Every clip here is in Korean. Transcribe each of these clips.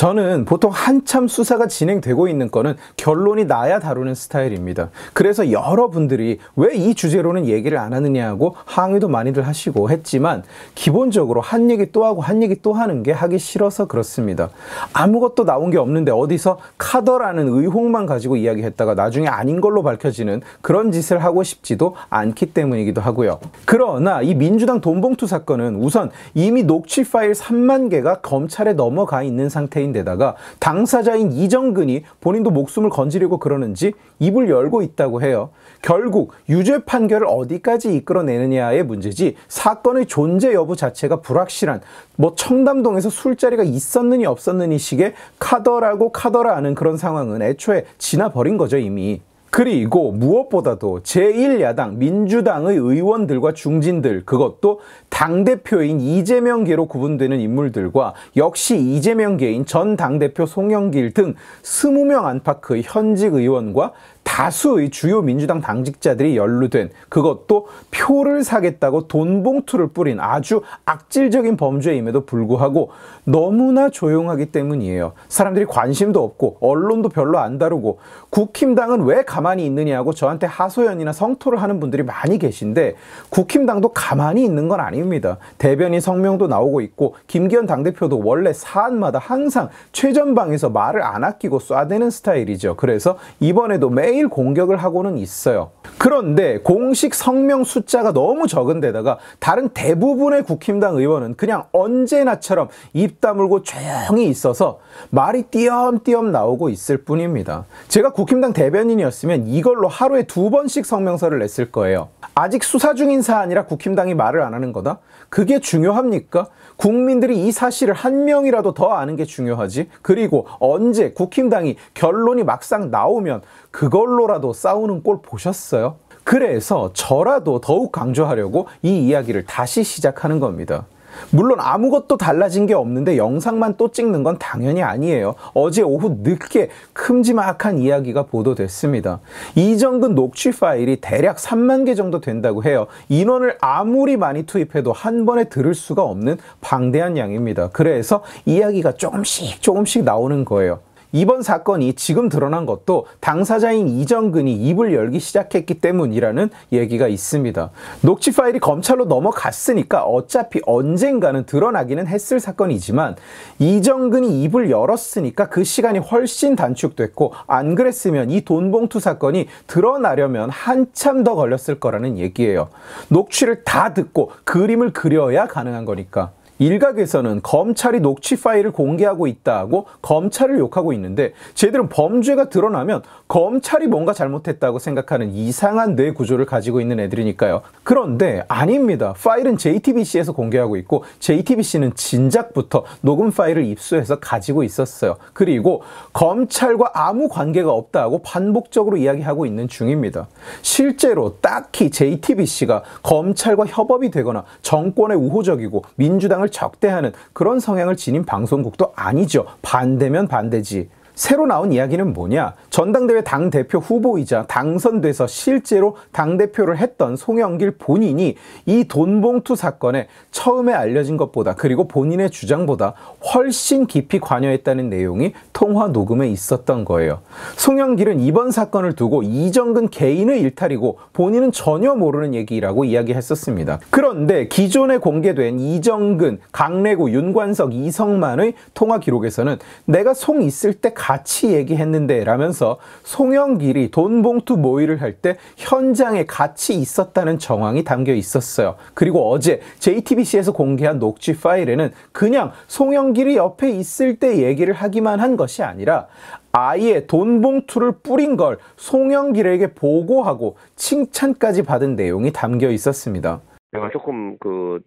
저는 보통 한참 수사가 진행되고 있는 거는 결론이 나야 다루는 스타일입니다. 그래서 여러분들이 왜 이 주제로는 얘기를 안 하느냐고 항의도 많이들 하시고 했지만 기본적으로 한 얘기 또 하고 한 얘기 또 하는 게 하기 싫어서 그렇습니다. 아무것도 나온 게 없는데 어디서 카더라는 의혹만 가지고 이야기했다가 나중에 아닌 걸로 밝혀지는 그런 짓을 하고 싶지도 않기 때문이기도 하고요. 그러나 이 민주당 돈봉투 사건은 우선 이미 녹취 파일 3만 개가 검찰에 넘어가 있는 상태인 데다가 당사자인 이정근이 본인도 목숨을 건지려고 그러는지 입을 열고 있다고 해요. 결국 유죄 판결을 어디까지 이끌어내느냐의 문제지 사건의 존재 여부 자체가 불확실한 뭐 청담동에서 술자리가 있었느니 없었느니 식의 카더라고 카더라 하는 그런 상황은 애초에 지나버린 거죠 이미. 그리고 무엇보다도 제1야당 민주당의 의원들과 중진들 그것도 당대표인 이재명계로 구분되는 인물들과 역시 이재명계인 전 당대표 송영길 등 20명 안팎의 현직 의원과 다수의 주요 민주당 당직자들이 연루된 그것도 표를 사겠다고 돈 봉투를 뿌린 아주 악질적인 범죄임에도 불구하고 너무나 조용하기 때문이에요. 사람들이 관심도 없고 언론도 별로 안 다루고 국힘당은 왜 가만히 있느냐고 저한테 하소연이나 성토를 하는 분들이 많이 계신데 국힘당도 가만히 있는 건 아닙니다. 대변인 성명도 나오고 있고 김기현 당대표도 원래 사안마다 항상 최전방에서 말을 안 아끼고 쏴대는 스타일이죠. 그래서 이번에도 매일 매일 공격을 하고는 있어요. 그런데 공식 성명 숫자가 너무 적은 데다가 다른 대부분의 국힘당 의원은 그냥 언제나처럼 입 다물고 조용히 있어서 말이 띄엄띄엄 나오고 있을 뿐입니다. 제가 국힘당 대변인이었으면 이걸로 하루에 두 번씩 성명서를 냈을 거예요. 아직 수사 중인 사안이라 국힘당이 말을 안 하는 거다? 그게 중요합니까? 국민들이 이 사실을 한 명이라도 더 아는 게 중요하지. 그리고 언제 국힘당이 결론이 막상 나오면 그걸로라도 싸우는 꼴 보셨어요? 그래서 저라도 더욱 강조하려고 이 이야기를 다시 시작하는 겁니다. 물론 아무것도 달라진 게 없는데 영상만 또 찍는 건 당연히 아니에요. 어제 오후 늦게 큼지막한 이야기가 보도됐습니다. 이정근 녹취 파일이 대략 3만 개 정도 된다고 해요. 인원을 아무리 많이 투입해도 한 번에 들을 수가 없는 방대한 양입니다. 그래서 이야기가 조금씩 조금씩 나오는 거예요. 이번 사건이 지금 드러난 것도 당사자인 이정근이 입을 열기 시작했기 때문이라는 얘기가 있습니다. 녹취 파일이 검찰로 넘어갔으니까 어차피 언젠가는 드러나기는 했을 사건이지만 이정근이 입을 열었으니까 그 시간이 훨씬 단축됐고 안 그랬으면 이 돈봉투 사건이 드러나려면 한참 더 걸렸을 거라는 얘기예요. 녹취를 다 듣고 그림을 그려야 가능한 거니까. 일각에서는 검찰이 녹취 파일을 공개하고 있다고 검찰을 욕하고 있는데 쟤들은 범죄가 드러나면 검찰이 뭔가 잘못했다고 생각하는 이상한 뇌 구조를 가지고 있는 애들이니까요. 그런데 아닙니다. 파일은 JTBC에서 공개하고 있고 JTBC는 진작부터 녹음 파일을 입수해서 가지고 있었어요. 그리고 검찰과 아무 관계가 없다고 반복적으로 이야기하고 있는 중입니다. 실제로 딱히 JTBC가 검찰과 협업이 되거나 정권에 우호적이고 민주당을 적대하는 그런 성향을 지닌 방송국도 아니죠. 반대면 반대지. 새로 나온 이야기는 뭐냐? 전당대회 당대표 후보이자 당선돼서 실제로 당대표를 했던 송영길 본인이 이 돈봉투 사건에 처음에 알려진 것보다 그리고 본인의 주장보다 훨씬 깊이 관여했다는 내용이 통화 녹음에 있었던 거예요. 송영길은 이번 사건을 두고 이정근 개인의 일탈이고 본인은 전혀 모르는 얘기라고 이야기했었습니다. 그런데 기존에 공개된 이정근, 강래구, 윤관석, 이성만의 통화 기록에서는 내가 송 있을 때 가. 같이 얘기했는데 라면서 송영길이 돈 봉투 모의를 할 때 현장에 같이 있었다는 정황이 담겨 있었어요. 그리고 어제 JTBC에서 공개한 녹취 파일에는 그냥 송영길이 옆에 있을 때 얘기를 하기만 한 것이 아니라 아예 돈 봉투를 뿌린 걸 송영길에게 보고하고 칭찬까지 받은 내용이 담겨 있었습니다. 내가 조금 그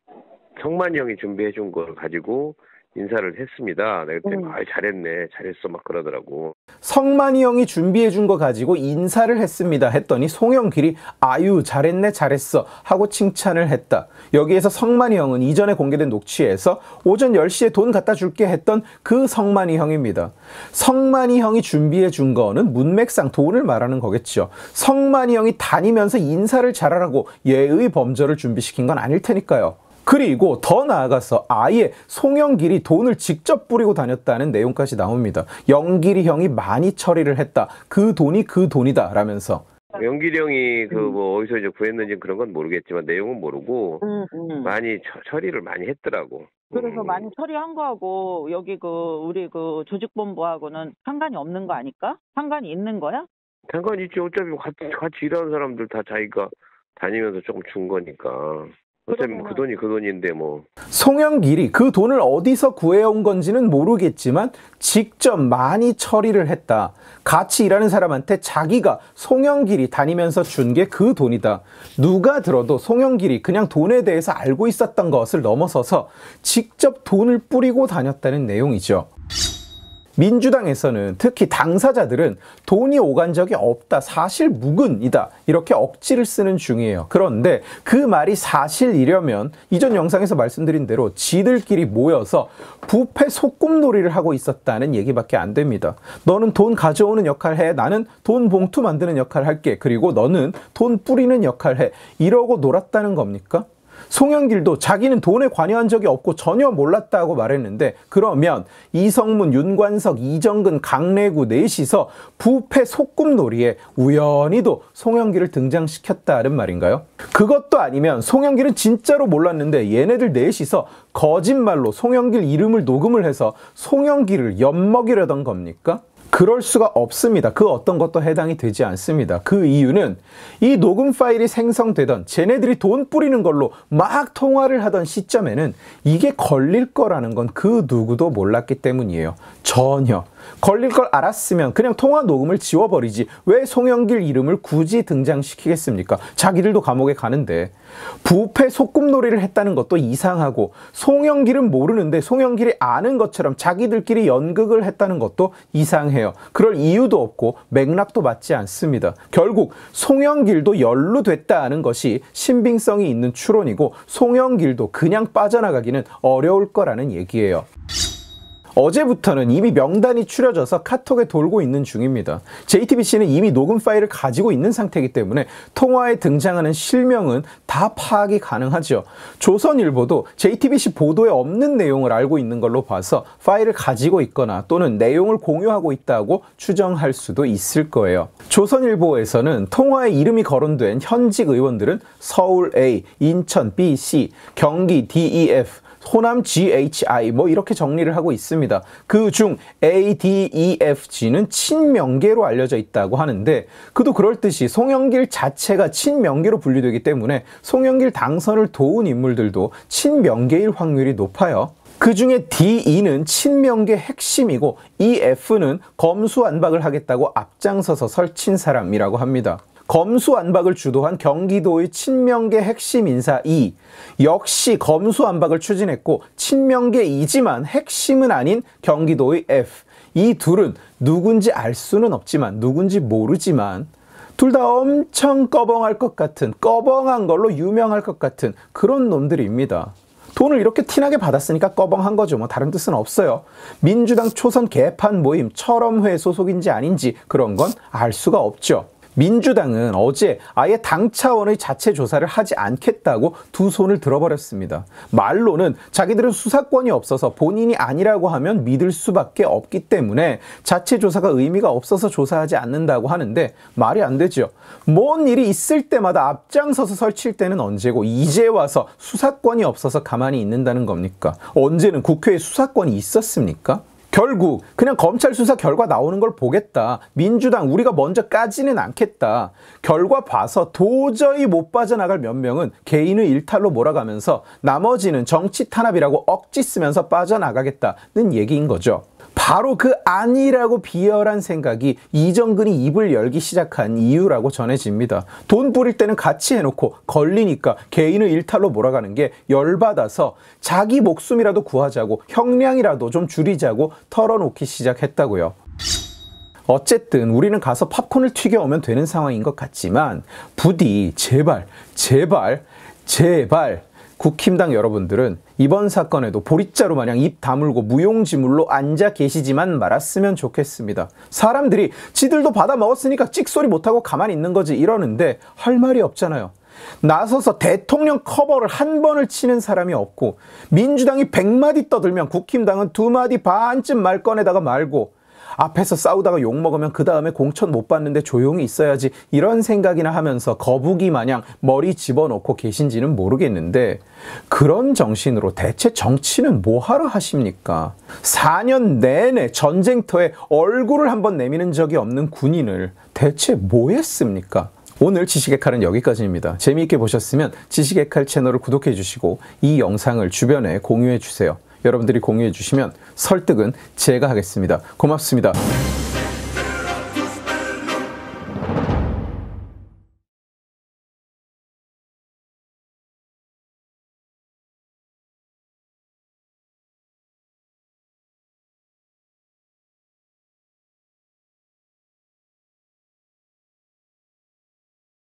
성만 형이 준비해 준 걸 가지고 인사를 했습니다. 내가 그때 음. 아 잘했네, 잘했어 막 그러더라고. 성만이 형이 준비해 준 거 가지고 인사를 했습니다. 했더니 송영길이 아유 잘했네 잘했어 하고 칭찬을 했다. 여기에서 성만이 형은 이전에 공개된 녹취에서 오전 10시에 돈 갖다 줄게 했던 그 성만이 형입니다. 성만이 형이 준비해 준 거는 문맥상 돈을 말하는 거겠죠. 성만이 형이 다니면서 인사를 잘하라고 예의 범절을 준비시킨 건 아닐 테니까요. 그리고 더 나아가서 아예 송영길이 돈을 직접 뿌리고 다녔다는 내용까지 나옵니다. 영길이 형이 많이 처리를 했다. 그 돈이 그 돈이다 라면서 영길이 형이 그 뭐 어디서 이제 구했는지 그런 건 모르겠지만 내용은 모르고 음, 음. 많이 처, 처리를 많이 했더라고. 그래서 음. 많이 처리한 거하고 여기 그 우리 그 조직본부하고는 상관이 없는 거 아닐까? 상관이 있는 거야? 상관 이 있지 어차피 같이 같이 일하는 사람들 다 자기가 다니면서 조금 준 거니까. 어차피 뭐 그 돈이 그 돈인데 뭐. 송영길이 그 돈을 어디서 구해온 건지는 모르겠지만 직접 많이 처리를 했다. 같이 일하는 사람한테 자기가 송영길이 다니면서 준 게 그 돈이다. 누가 들어도 송영길이 그냥 돈에 대해서 알고 있었던 것을 넘어서서 직접 돈을 뿌리고 다녔다는 내용이죠. 민주당에서는 특히 당사자들은 돈이 오간 적이 없다, 사실 묵은이다 이렇게 억지를 쓰는 중이에요. 그런데 그 말이 사실이려면 이전 영상에서 말씀드린 대로 지들끼리 모여서 부패 소꿉놀이를 하고 있었다는 얘기밖에 안 됩니다. 너는 돈 가져오는 역할 해, 나는 돈 봉투 만드는 역할 할게, 그리고 너는 돈 뿌리는 역할 해 이러고 놀았다는 겁니까? 송영길도 자기는 돈에 관여한 적이 없고 전혀 몰랐다고 말했는데 그러면 이성문, 윤관석, 이정근, 강래구 넷이서 부패 속꿉놀이에 우연히도 송영길을 등장시켰다는 말인가요? 그것도 아니면 송영길은 진짜로 몰랐는데 얘네들 넷이서 거짓말로 송영길 이름을 녹음을 해서 송영길을 엿먹이려던 겁니까? 그럴 수가 없습니다. 그 어떤 것도 해당이 되지 않습니다. 그 이유는 이 녹음 파일이 생성되던 쟤네들이 돈 뿌리는 걸로 막 통화를 하던 시점에는 이게 걸릴 거라는 건 그 누구도 몰랐기 때문이에요. 전혀 걸릴 걸 알았으면 그냥 통화 녹음을 지워버리지. 왜 송영길 이름을 굳이 등장시키겠습니까? 자기들도 감옥에 가는데. 부패 소꿉놀이를 했다는 것도 이상하고 송영길은 모르는데 송영길이 아는 것처럼 자기들끼리 연극을 했다는 것도 이상해요. 그럴 이유도 없고 맥락도 맞지 않습니다. 결국 송영길도 연루됐다는 것이 신빙성이 있는 추론이고 송영길도 그냥 빠져나가기는 어려울 거라는 얘기예요. 어제부터는 이미 명단이 추려져서 카톡에 돌고 있는 중입니다. JTBC는 이미 녹음 파일을 가지고 있는 상태이기 때문에 통화에 등장하는 실명은 다 파악이 가능하죠. 조선일보도 JTBC 보도에 없는 내용을 알고 있는 걸로 봐서 파일을 가지고 있거나 또는 내용을 공유하고 있다고 추정할 수도 있을 거예요. 조선일보에서는 통화에 이름이 거론된 현직 의원들은 서울 A, 인천 B, C, 경기 D, E, F, 호남 GHI 뭐 이렇게 정리를 하고 있습니다. 그 중 ADEFG는 친명계로 알려져 있다고 하는데 그도 그럴 듯이 송영길 자체가 친명계로 분류되기 때문에 송영길 당선을 도운 인물들도 친명계일 확률이 높아요. 그 중에 D2는 친명계 핵심이고 EF는 검수안박을 하겠다고 앞장서서 설친 사람이라고 합니다. 검수안박을 주도한 경기도의 친명계 핵심 인사 이 역시 검수안박을 추진했고 친명계 이지만 핵심은 아닌 경기도의 F 이 둘은 누군지 알 수는 없지만 누군지 모르지만 둘 다 엄청 꺼벙할 것 같은 꺼벙한 걸로 유명할 것 같은 그런 놈들입니다. 돈을 이렇게 티나게 받았으니까 꺼벙한 거죠. 뭐 다른 뜻은 없어요. 민주당 초선 개판 모임 철험회 소속인지 아닌지 그런 건 알 수가 없죠. 민주당은 어제 아예 당 차원의 자체 조사를 하지 않겠다고 두 손을 들어버렸습니다. 말로는 자기들은 수사권이 없어서 본인이 아니라고 하면 믿을 수밖에 없기 때문에 자체 조사가 의미가 없어서 조사하지 않는다고 하는데 말이 안 되죠. 뭔 일이 있을 때마다 앞장서서 설칠 때는 언제고 이제 와서 수사권이 없어서 가만히 있는다는 겁니까? 언제는 국회에 수사권이 있었습니까? 결국 그냥 검찰 수사 결과 나오는 걸 보겠다. 민주당 우리가 먼저 까지는 않겠다. 결과 봐서 도저히 못 빠져나갈 몇 명은 개인의 일탈로 몰아가면서 나머지는 정치 탄압이라고 억지 쓰면서 빠져나가겠다는 얘기인 거죠. 바로 그 아니라고 비열한 생각이 이정근이 입을 열기 시작한 이유라고 전해집니다. 돈 뿌릴 때는 같이 해놓고 걸리니까 개인의 일탈로 몰아가는 게 열받아서 자기 목숨이라도 구하자고 형량이라도 좀 줄이자고 털어놓기 시작했다고요. 어쨌든 우리는 가서 팝콘을 튀겨오면 되는 상황인 것 같지만 부디 제발 제발 제발 국힘당 여러분들은 이번 사건에도 보릿자루 마냥 입 다물고 무용지물로 앉아 계시지만 말았으면 좋겠습니다. 사람들이 지들도 받아 먹었으니까 찍소리 못하고 가만히 있는 거지 이러는데 할 말이 없잖아요. 나서서 대통령 커버를 한 번을 치는 사람이 없고 민주당이 백마디 떠들면 국힘당은 두마디 반쯤 말 꺼내다가 말고 앞에서 싸우다가 욕먹으면 그 다음에 공천 못 받는데 조용히 있어야지 이런 생각이나 하면서 거북이 마냥 머리 집어넣고 계신지는 모르겠는데 그런 정신으로 대체 정치는 뭐하러 하십니까? 4년 내내 전쟁터에 얼굴을 한번 내미는 적이 없는 군인을 대체 뭐 했습니까? 오늘 지식의 칼은 여기까지입니다. 재미있게 보셨으면 지식의 칼 채널을 구독해 주시고 이 영상을 주변에 공유해 주세요. 여러분들이 공유해 주시면 설득은 제가 하겠습니다. 고맙습니다.